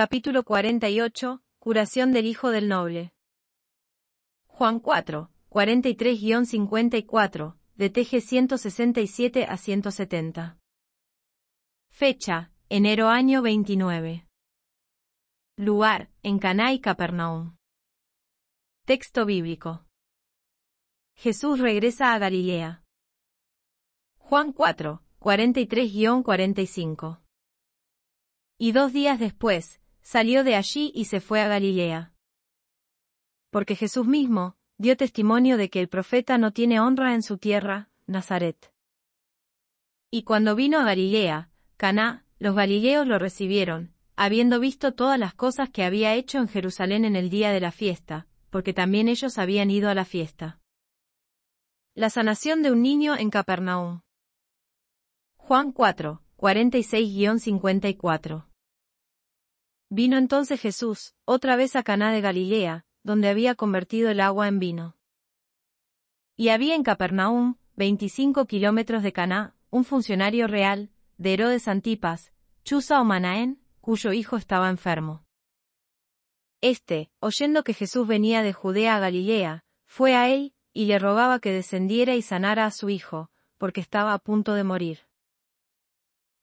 Capítulo 48. Curación del Hijo del Noble. Juan 4, 43-54, de TG 167 a 170. Fecha, enero año 29. Lugar, en Caná y Capernaum. Texto bíblico. Jesús regresa a Galilea. Juan 4, 43-45. Y dos días después, salió de allí y se fue a Galilea. Porque Jesús mismo dio testimonio de que el profeta no tiene honra en su tierra, Nazaret. Y cuando vino a Galilea, Caná, los galileos lo recibieron, habiendo visto todas las cosas que había hecho en Jerusalén en el día de la fiesta, porque también ellos habían ido a la fiesta. La sanación de un niño en Capernaum. Juan 4, 46-54 Vino entonces Jesús, otra vez a Caná de Galilea, donde había convertido el agua en vino. Y había en Capernaum, 25 kilómetros de Caná, un funcionario real, de Herodes Antipas, Chusa o Manaén, cuyo hijo estaba enfermo. Este, oyendo que Jesús venía de Judea a Galilea, fue a él, y le rogaba que descendiera y sanara a su hijo, porque estaba a punto de morir.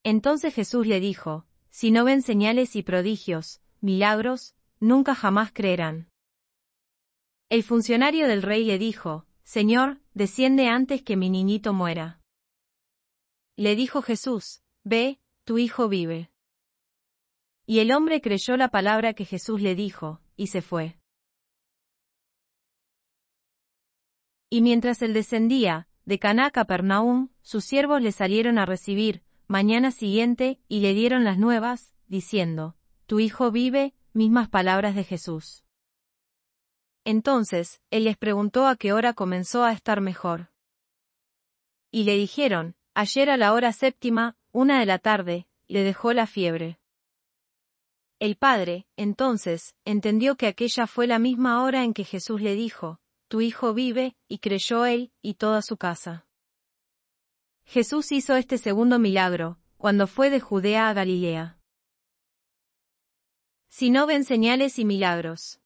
Entonces Jesús le dijo, si no ven señales y prodigios, milagros, nunca jamás creerán. El funcionario del rey le dijo, Señor, desciende antes que mi niñito muera. Le dijo Jesús, Ve, tu hijo vive. Y el hombre creyó la palabra que Jesús le dijo, y se fue. Y mientras él descendía, de Caná a Capernaum, sus siervos le salieron a recibir, mañana siguiente, y le dieron las nuevas, diciendo, Tu hijo vive, mismas palabras de Jesús. Entonces, él les preguntó a qué hora comenzó a estar mejor. Y le dijeron, ayer a la hora séptima, una de la tarde, le dejó la fiebre. El padre, entonces, entendió que aquella fue la misma hora en que Jesús le dijo, Tu hijo vive, y creyó él, y toda su casa. Jesús hizo este segundo milagro, cuando fue de Judea a Galilea. Si no ven señales y milagros.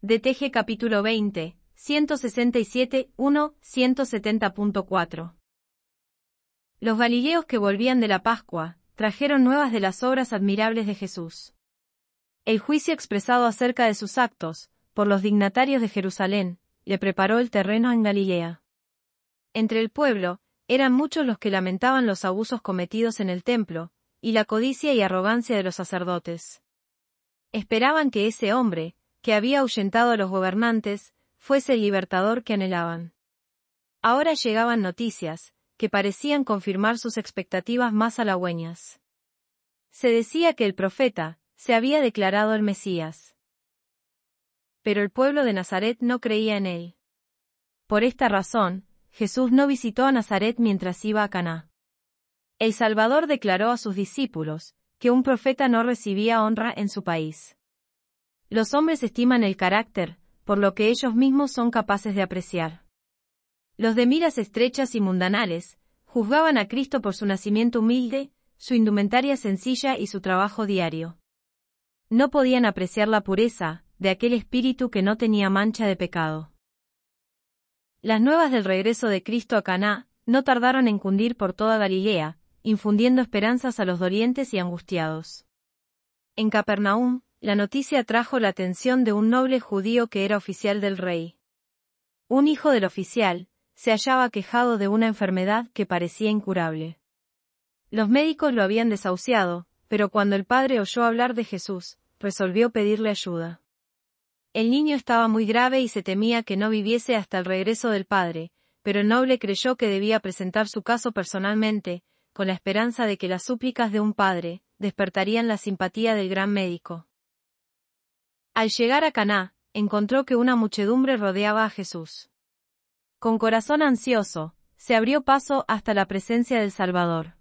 DTG capítulo 20, 167, 1, 170.4. Los galileos que volvían de la Pascua, trajeron nuevas de las obras admirables de Jesús. El juicio expresado acerca de sus actos, por los dignatarios de Jerusalén, le preparó el terreno en Galilea. Entre el pueblo, eran muchos los que lamentaban los abusos cometidos en el templo, y la codicia y arrogancia de los sacerdotes. Esperaban que ese hombre, que había ahuyentado a los gobernantes, fuese el libertador que anhelaban. Ahora llegaban noticias, que parecían confirmar sus expectativas más halagüeñas. Se decía que el profeta, se había declarado el Mesías. Pero el pueblo de Nazaret no creía en él. Por esta razón, Jesús no visitó a Nazaret mientras iba a Caná. El Salvador declaró a sus discípulos que un profeta no recibía honra en su país. Los hombres estiman el carácter, por lo que ellos mismos son capaces de apreciar. Los de miras estrechas y mundanales juzgaban a Cristo por su nacimiento humilde, su indumentaria sencilla y su trabajo diario. No podían apreciar la pureza de aquel espíritu que no tenía mancha de pecado. Las nuevas del regreso de Cristo a Caná no tardaron en cundir por toda Galilea, infundiendo esperanzas a los dolientes y angustiados. En Capernaum, la noticia trajo la atención de un noble judío que era oficial del rey. Un hijo del oficial, se hallaba quejado de una enfermedad que parecía incurable. Los médicos lo habían desahuciado, pero cuando el padre oyó hablar de Jesús, resolvió pedirle ayuda. El niño estaba muy grave y se temía que no viviese hasta el regreso del padre, pero el noble creyó que debía presentar su caso personalmente, con la esperanza de que las súplicas de un padre despertarían la simpatía del gran médico. Al llegar a Caná, encontró que una muchedumbre rodeaba a Jesús. Con corazón ansioso, se abrió paso hasta la presencia del Salvador.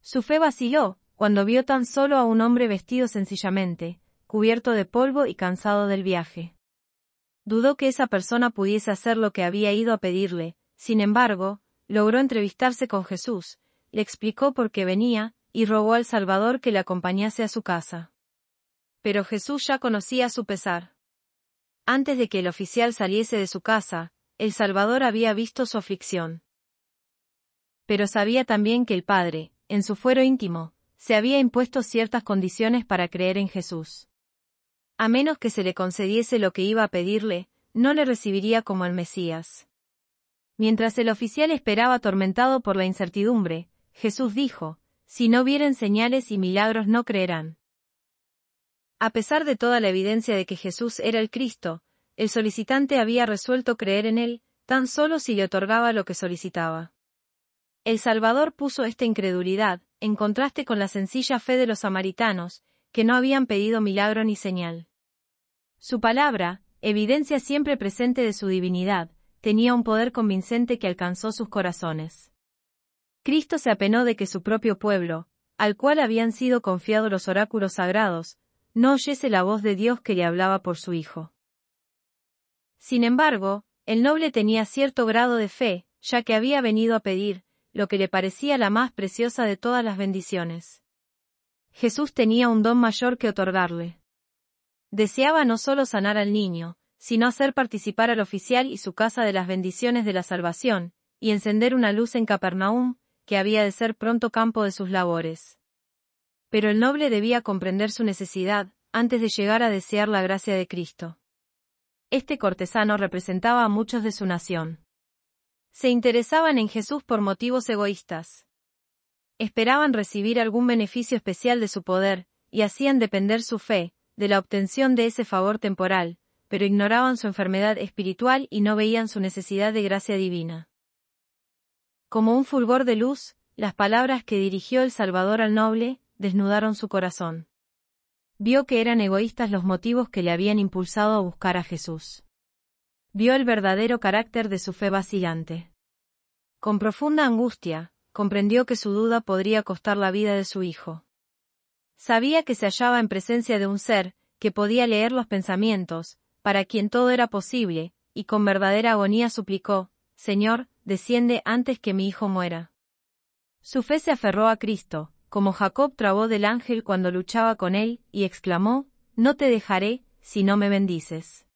Su fe vaciló, cuando vio tan solo a un hombre vestido sencillamente, cubierto de polvo y cansado del viaje. Dudó que esa persona pudiese hacer lo que había ido a pedirle, sin embargo, logró entrevistarse con Jesús, le explicó por qué venía, y rogó al Salvador que le acompañase a su casa. Pero Jesús ya conocía su pesar. Antes de que el oficial saliese de su casa, el Salvador había visto su aflicción. Pero sabía también que el Padre, en su fuero íntimo, se había impuesto ciertas condiciones para creer en Jesús a menos que se le concediese lo que iba a pedirle, no le recibiría como el Mesías. Mientras el oficial esperaba atormentado por la incertidumbre, Jesús dijo, Si no vieren señales y milagros no creerán. A pesar de toda la evidencia de que Jesús era el Cristo, el solicitante había resuelto creer en él, tan solo si le otorgaba lo que solicitaba. El Salvador puso esta incredulidad, en contraste con la sencilla fe de los samaritanos, que no habían pedido milagro ni señal. Su palabra, evidencia siempre presente de su divinidad, tenía un poder convincente que alcanzó sus corazones. Cristo se apenó de que su propio pueblo, al cual habían sido confiados los oráculos sagrados, no oyese la voz de Dios que le hablaba por su Hijo. Sin embargo, el noble tenía cierto grado de fe, ya que había venido a pedir, lo que le parecía la más preciosa de todas las bendiciones. Jesús tenía un don mayor que otorgarle. Deseaba no solo sanar al niño, sino hacer participar al oficial y su casa de las bendiciones de la salvación, y encender una luz en Capernaum, que había de ser pronto campo de sus labores. Pero el noble debía comprender su necesidad, antes de llegar a desear la gracia de Cristo. Este cortesano representaba a muchos de su nación. Se interesaban en Jesús por motivos egoístas esperaban recibir algún beneficio especial de su poder, y hacían depender su fe, de la obtención de ese favor temporal, pero ignoraban su enfermedad espiritual y no veían su necesidad de gracia divina. Como un fulgor de luz, las palabras que dirigió el Salvador al noble, desnudaron su corazón. Vio que eran egoístas los motivos que le habían impulsado a buscar a Jesús. Vio el verdadero carácter de su fe vacilante. Con profunda angustia, comprendió que su duda podría costar la vida de su hijo. Sabía que se hallaba en presencia de un ser, que podía leer los pensamientos, para quien todo era posible, y con verdadera agonía suplicó, Señor, desciende antes que mi hijo muera. Su fe se aferró a Cristo, como Jacob trabó del ángel cuando luchaba con él, y exclamó, No te dejaré, si no me bendices.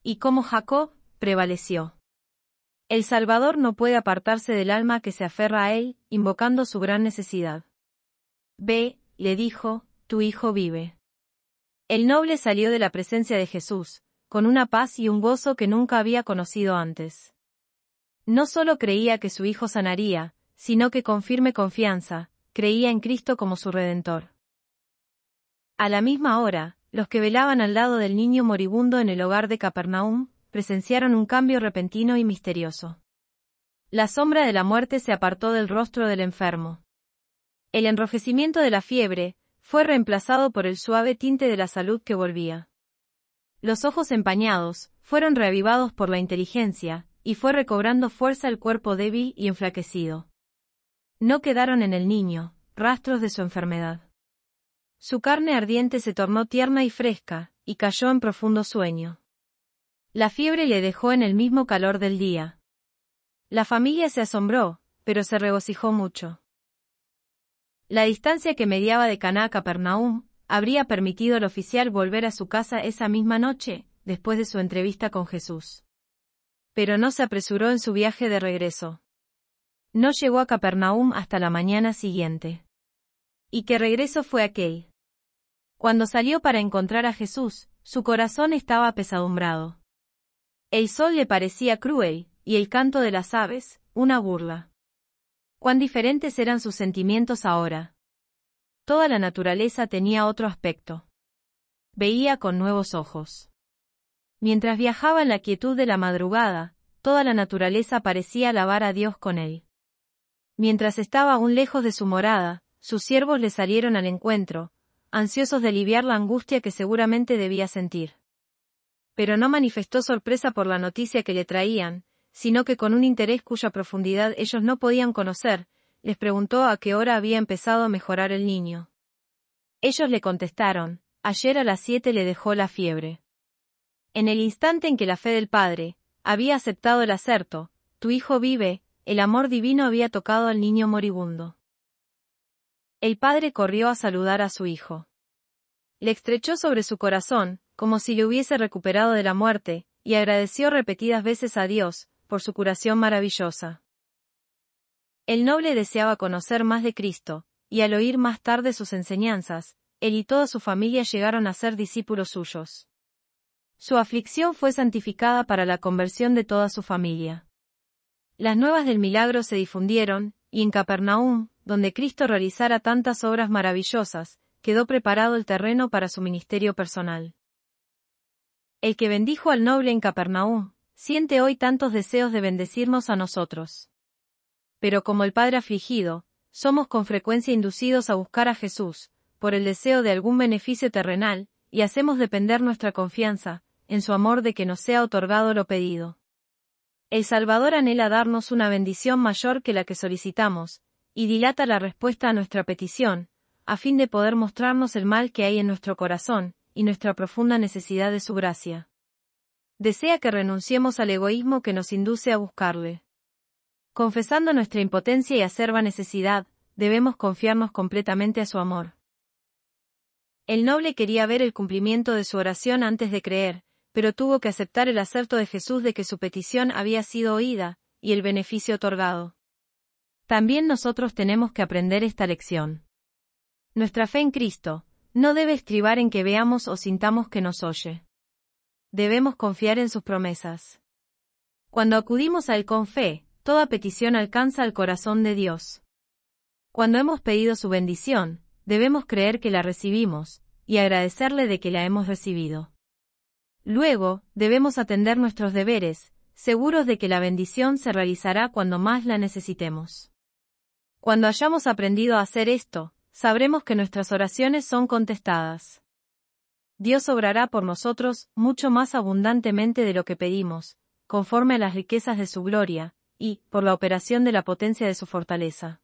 Y como Jacob, prevaleció. El Salvador no puede apartarse del alma que se aferra a él, invocando su gran necesidad. Ve, le dijo, tu hijo vive. El noble salió de la presencia de Jesús, con una paz y un gozo que nunca había conocido antes. No solo creía que su hijo sanaría, sino que con firme confianza, creía en Cristo como su Redentor. A la misma hora, los que velaban al lado del niño moribundo en el hogar de Capernaum, presenciaron un cambio repentino y misterioso. La sombra de la muerte se apartó del rostro del enfermo. El enrojecimiento de la fiebre fue reemplazado por el suave tinte de la salud que volvía. Los ojos empañados fueron reavivados por la inteligencia, y fue recobrando fuerza el cuerpo débil y enflaquecido. No quedaron en el niño rastros de su enfermedad. Su carne ardiente se tornó tierna y fresca, y cayó en profundo sueño. La fiebre le dejó en el mismo calor del día. La familia se asombró, pero se regocijó mucho. La distancia que mediaba de Caná a Capernaum habría permitido al oficial volver a su casa esa misma noche, después de su entrevista con Jesús. Pero no se apresuró en su viaje de regreso. No llegó a Capernaum hasta la mañana siguiente. Y qué regreso fue aquel. Cuando salió para encontrar a Jesús, su corazón estaba apesadumbrado. El sol le parecía cruel, y el canto de las aves, una burla. Cuán diferentes eran sus sentimientos ahora. Toda la naturaleza tenía otro aspecto. Veía con nuevos ojos. Mientras viajaba en la quietud de la madrugada, toda la naturaleza parecía alabar a Dios con él. Mientras estaba aún lejos de su morada, sus siervos le salieron al encuentro, ansiosos de aliviar la angustia que seguramente debía sentir pero no manifestó sorpresa por la noticia que le traían, sino que con un interés cuya profundidad ellos no podían conocer, les preguntó a qué hora había empezado a mejorar el niño. Ellos le contestaron, ayer a las siete le dejó la fiebre. En el instante en que la fe del padre había aceptado el acerto, tu hijo vive, el amor divino había tocado al niño moribundo. El padre corrió a saludar a su hijo. Le estrechó sobre su corazón, como si le hubiese recuperado de la muerte, y agradeció repetidas veces a Dios, por su curación maravillosa. El noble deseaba conocer más de Cristo, y al oír más tarde sus enseñanzas, él y toda su familia llegaron a ser discípulos suyos. Su aflicción fue santificada para la conversión de toda su familia. Las nuevas del milagro se difundieron, y en Capernaum, donde Cristo realizara tantas obras maravillosas, quedó preparado el terreno para su ministerio personal. El que bendijo al noble en Capernaú siente hoy tantos deseos de bendecirnos a nosotros. Pero como el Padre afligido, somos con frecuencia inducidos a buscar a Jesús, por el deseo de algún beneficio terrenal, y hacemos depender nuestra confianza, en su amor de que nos sea otorgado lo pedido. El Salvador anhela darnos una bendición mayor que la que solicitamos, y dilata la respuesta a nuestra petición, a fin de poder mostrarnos el mal que hay en nuestro corazón, y nuestra profunda necesidad de su gracia. Desea que renunciemos al egoísmo que nos induce a buscarle. Confesando nuestra impotencia y acerba necesidad, debemos confiarnos completamente a su amor. El noble quería ver el cumplimiento de su oración antes de creer, pero tuvo que aceptar el acerto de Jesús de que su petición había sido oída, y el beneficio otorgado. También nosotros tenemos que aprender esta lección. Nuestra fe en Cristo, no debe estribar en que veamos o sintamos que nos oye. Debemos confiar en sus promesas. Cuando acudimos a Él con fe, toda petición alcanza al corazón de Dios. Cuando hemos pedido su bendición, debemos creer que la recibimos, y agradecerle de que la hemos recibido. Luego, debemos atender nuestros deberes, seguros de que la bendición se realizará cuando más la necesitemos. Cuando hayamos aprendido a hacer esto, sabremos que nuestras oraciones son contestadas. Dios obrará por nosotros mucho más abundantemente de lo que pedimos, conforme a las riquezas de su gloria, y, por la operación de la potencia de su fortaleza.